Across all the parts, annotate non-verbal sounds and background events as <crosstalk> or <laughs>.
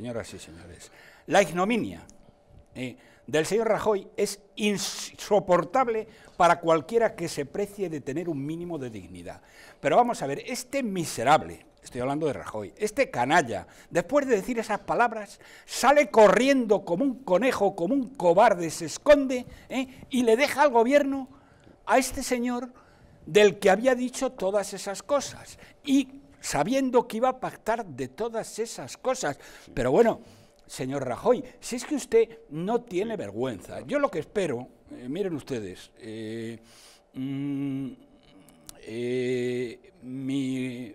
Señoras y señores, la ignominia eh, del señor Rajoy es insoportable para cualquiera que se precie de tener un mínimo de dignidad. Pero vamos a ver, este miserable, estoy hablando de Rajoy, este canalla, después de decir esas palabras, sale corriendo como un conejo, como un cobarde, se esconde eh, y le deja al gobierno a este señor del que había dicho todas esas cosas. Y sabiendo que iba a pactar de todas esas cosas. Pero bueno, señor Rajoy, si es que usted no tiene vergüenza, yo lo que espero, eh, miren ustedes, eh, mm, eh, mi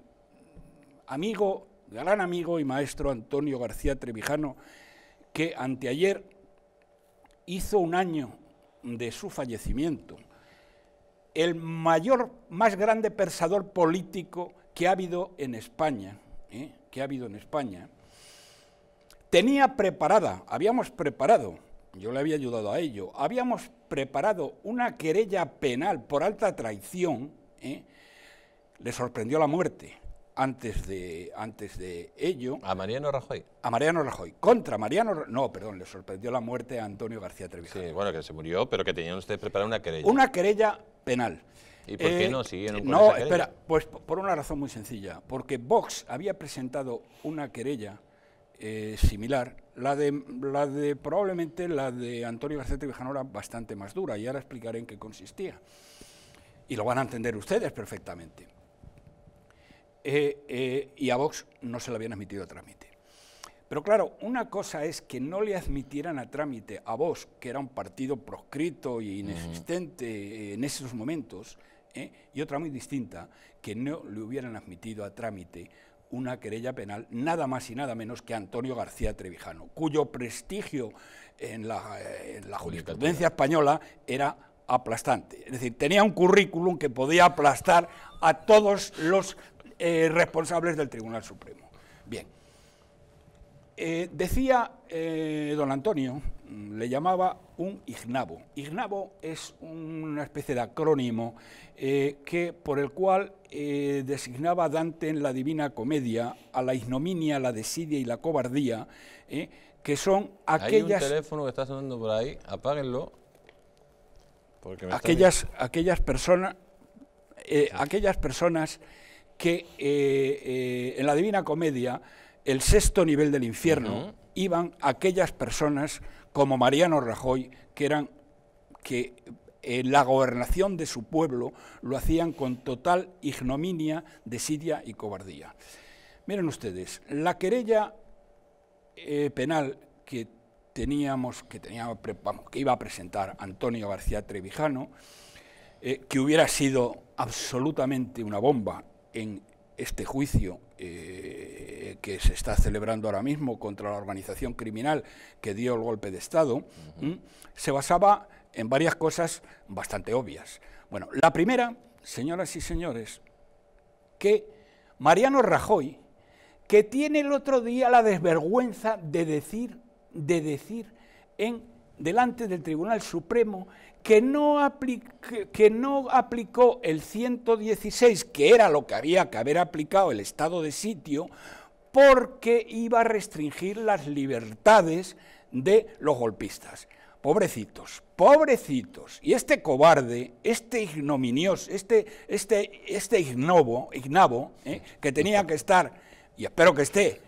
amigo, gran amigo y maestro Antonio García Trevijano, que anteayer hizo un año de su fallecimiento, el mayor, más grande pensador político que ha habido en España, ¿eh? que ha habido en España, tenía preparada, habíamos preparado, yo le había ayudado a ello, habíamos preparado una querella penal por alta traición, ¿eh? le sorprendió la muerte, antes de, antes de ello. ¿A Mariano Rajoy? A Mariano Rajoy. Contra Mariano. No, perdón, le sorprendió la muerte a Antonio García Trevijano. Sí, bueno, que se murió, pero que tenían ustedes preparada una querella. Una querella penal. ¿Y por qué eh, no un No, espera, pues por una razón muy sencilla. Porque Vox había presentado una querella eh, similar, la de, la de probablemente la de Antonio García Trevijano era bastante más dura, y ahora explicaré en qué consistía. Y lo van a entender ustedes perfectamente. Eh, eh, y a Vox no se le habían admitido a trámite. Pero claro, una cosa es que no le admitieran a trámite a Vox, que era un partido proscrito e inexistente en esos momentos, ¿eh? y otra muy distinta, que no le hubieran admitido a trámite una querella penal nada más y nada menos que Antonio García Trevijano, cuyo prestigio en la, en la jurisprudencia española era aplastante. Es decir, tenía un currículum que podía aplastar a todos los eh, responsables del Tribunal Supremo. Bien. Eh, decía eh, don Antonio, mm, le llamaba un ignabo... ...ignabo es una especie de acrónimo que, por el cual designaba Dante en la Divina Comedia a la ignominia, la desidia y la cobardía, que son aquellas... Hay un teléfono que está sonando por ahí, apáguenlo. Porque aquellas, aquellas personas... aquellas personas que eh, eh, en la Divina Comedia, el sexto nivel del infierno, iban aquellas personas como Mariano Rajoy, que eran que en eh, la gobernación de su pueblo lo hacían con total ignominia, desidia y cobardía. Miren ustedes, la querella penal que teníamos, que, tenía, que iba a presentar Antonio García Trevijano, que hubiera sido absolutamente una bomba en este juicio eh, que se está celebrando ahora mismo contra la organización criminal que dio el golpe de Estado, se basaba en varias cosas bastante obvias. Bueno, la primera, señoras y señores, que Mariano Rajoy, que tiene el otro día la desvergüenza de decir, de decir en delante del Tribunal Supremo que no, aplicó el 116, que era lo que había que haber aplicado el estado de sitio, porque iba a restringir las libertades de los golpistas. Pobrecitos, pobrecitos. Y este cobarde, este ignominioso, este, este, este ignobo, ignavo, ¿eh? que tenía que estar, y espero que esté,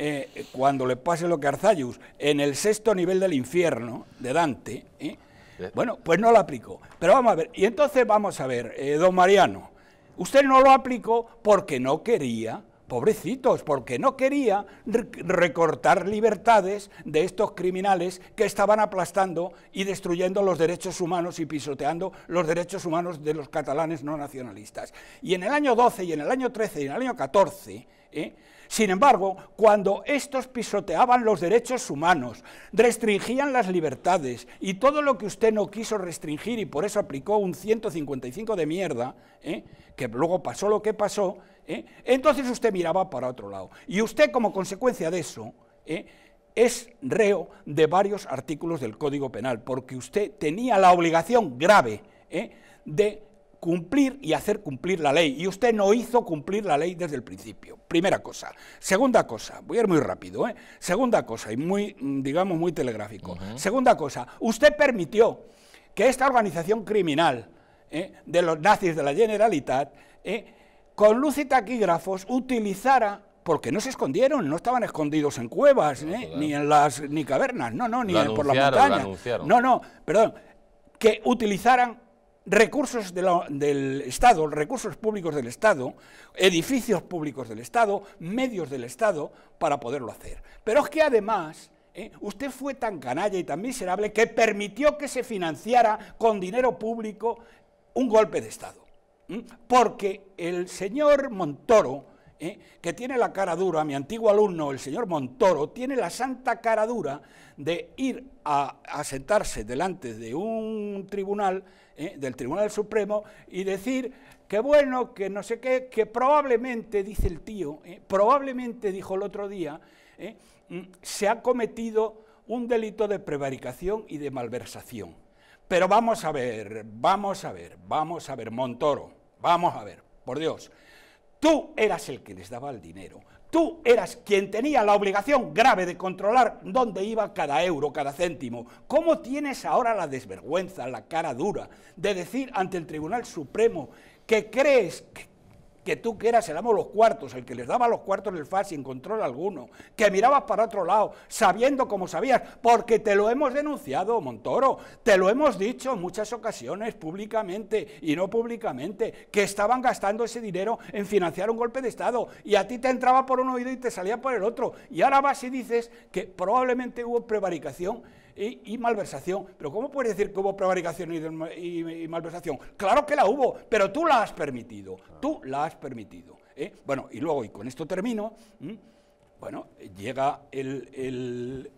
eh, cuando le pase lo que Arzayus, en el sexto nivel del infierno de Dante, ¿eh? ¿Eh? Bueno, pues no lo aplicó. Pero vamos a ver, y entonces vamos a ver, eh, don Mariano, usted no lo aplicó porque no quería pobrecitos, porque no quería recortar libertades de estos criminales que estaban aplastando y destruyendo los derechos humanos y pisoteando los derechos humanos de los catalanes no nacionalistas. Y en el año 12 y en el año 13 y en el año 14 ¿eh? Sin embargo, cuando estos pisoteaban los derechos humanos, restringían las libertades y todo lo que usted no quiso restringir y por eso aplicó un 155 de mierda, ¿eh? que luego pasó lo que pasó, ¿eh? entonces usted miraba para otro lado. Y usted como consecuencia de eso es reo de varios artículos del Código Penal, porque usted tenía la obligación grave de cumplir y hacer cumplir la ley. Y usted no hizo cumplir la ley desde el principio. Primera cosa. Segunda cosa, voy a ir muy rápido, ¿eh? Segunda cosa, y muy, mm, digamos, muy telegráfico. Segunda cosa, usted permitió que esta organización criminal ¿eh? de los nazis de la Generalitat, ¿eh? con luz y taquígrafos, utilizara porque no se escondieron, no estaban escondidos en cuevas, ni en las ni cavernas, no, no, ni por la montaña. No, no, perdón, que utilizaran recursos del Estado, recursos públicos del Estado, edificios públicos del Estado, medios del Estado, para poderlo hacer. Pero es que además... ¿eh? Usted fue tan canalla y tan miserable que permitió que se financiara con dinero público un golpe de Estado. Porque el señor Montoro, ¿eh? que tiene la cara dura, mi antiguo alumno, el señor Montoro, tiene la santa cara dura de ir a sentarse delante de un tribunal ¿eh? del Tribunal Supremo y decir que bueno, que no sé qué, que probablemente, dice el tío, ¿eh? probablemente, dijo el otro día, ¿eh? mm, se ha cometido un delito de prevaricación y de malversación. Pero vamos a ver, vamos a ver, vamos a ver, Montoro, vamos a ver, por Dios. Tú eras el que les daba el dinero. Tú eras quien tenía la obligación grave de controlar dónde iba cada euro, cada céntimo. ¿Cómo tienes ahora la desvergüenza, la cara dura de decir ante el Tribunal Supremo que crees que que tú que eras el los cuartos, el que les daba los cuartos del el FAS sin control alguno, que mirabas para otro lado, sabiendo como sabías, porque te lo hemos denunciado, Montoro, te lo hemos dicho en muchas ocasiones, públicamente y no públicamente, que estaban gastando ese dinero en financiar un golpe de Estado y a ti te entraba por un oído y te salía por el otro. Y ahora vas y dices que probablemente hubo prevaricación y, malversación. Pero ¿cómo puede decir que hubo prevaricación y, malversación? Claro que la hubo, pero tú la has permitido, tú la has permitido. ¿eh? Bueno, y luego, y con esto termino, bueno, llega el,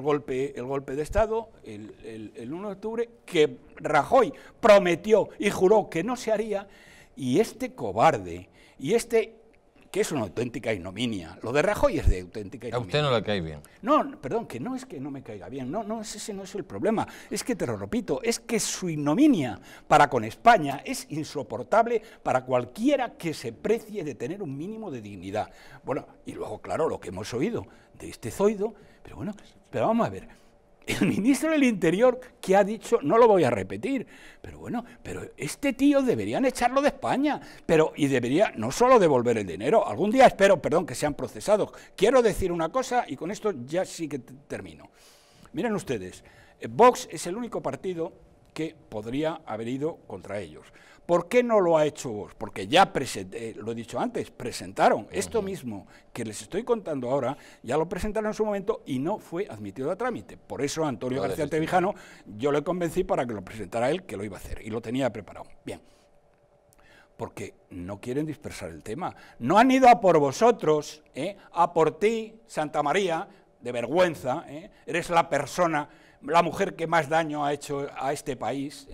golpe, el golpe de Estado, el 1 de octubre, que Rajoy prometió y juró que no se haría, y este cobarde, y este que es una auténtica ignominia. Lo de Rajoy es de auténtica ignominia. A usted no le cae bien. No, perdón, que no es que no me caiga bien, no, no, ese no es el problema. Es que te lo repito, es que su ignominia para con España es insoportable para cualquiera que se precie de tener un mínimo de dignidad. Bueno, y luego, claro, lo que hemos oído de este zoido, pero bueno, pero vamos a ver. <laughs> el ministro del Interior que ha dicho, no lo voy a repetir, pero bueno, pero este tío deberían echarlo de España, pero y debería no solo devolver el dinero, algún día espero, perdón, que sean procesados. Quiero decir una cosa y con esto ya sí que termino. Miren ustedes, eh, Vox es el único partido que podría haber ido contra ellos. ¿Por qué no lo ha hecho vos? Porque ya, eh, lo he dicho antes, presentaron esto mismo que les estoy contando ahora, ya lo presentaron en su momento y no fue admitido a trámite. Por eso Antonio García Tevijano yo le convencí para que lo presentara él, que lo iba a hacer, y lo tenía preparado. Bien porque no quieren dispersar el tema. No han ido a por vosotros, ¿eh? a por ti, Santa María, de vergüenza, ¿eh? eres la persona, la mujer que más daño ha hecho a este país.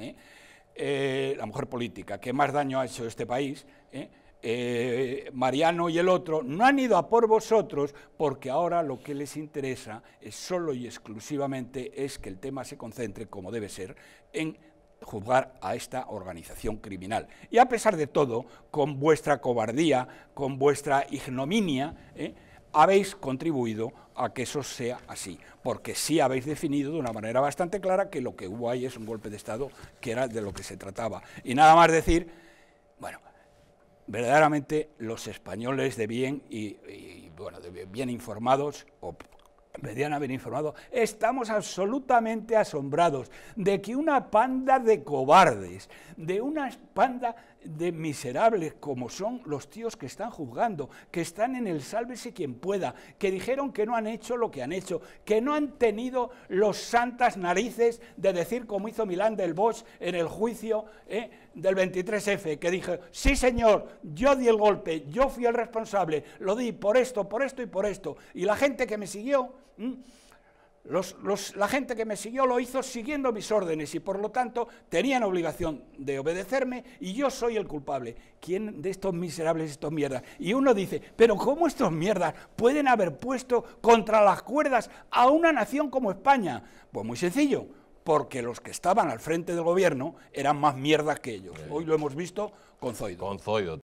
Eh, la mujer política, que más daño ha hecho este país, ¿eh? Eh, Mariano y el otro, no han ido a por vosotros porque ahora lo que les interesa es solo y exclusivamente es que el tema se concentre, como debe ser, en juzgar a esta organización criminal. Y a pesar de todo, con vuestra cobardía, con vuestra ignominia, habéis contribuido a que eso sea así, porque sí habéis definido de una manera bastante clara que lo que hubo ahí es un golpe de Estado, que era de lo que se trataba. Y nada más decir, bueno, verdaderamente los españoles de bien y, bueno, bien informados o mediana bien informado, estamos absolutamente asombrados de que una panda de cobardes, de una panda de miserables como son los tíos que están juzgando, que están en el sálvese quien pueda, que dijeron que no han hecho lo que han hecho, que no han tenido los santas narices de decir como hizo Milán del Bosch en el juicio eh, del 23F, que dijo, sí señor, yo di el golpe, yo fui el responsable, lo di por esto, por esto y por esto, y la gente que me siguió la gente que me siguió lo hizo siguiendo mis órdenes y por lo tanto tenían obligación de obedecerme y yo soy el culpable. ¿Quién de estos miserables, estos mierdas? Y uno dice, pero ¿cómo estos mierdas pueden haber puesto contra las cuerdas a una nación como España? Pues muy sencillo, porque los que estaban al frente del gobierno eran más mierdas que ellos. Hoy lo hemos visto con Zoido. Con Zoido.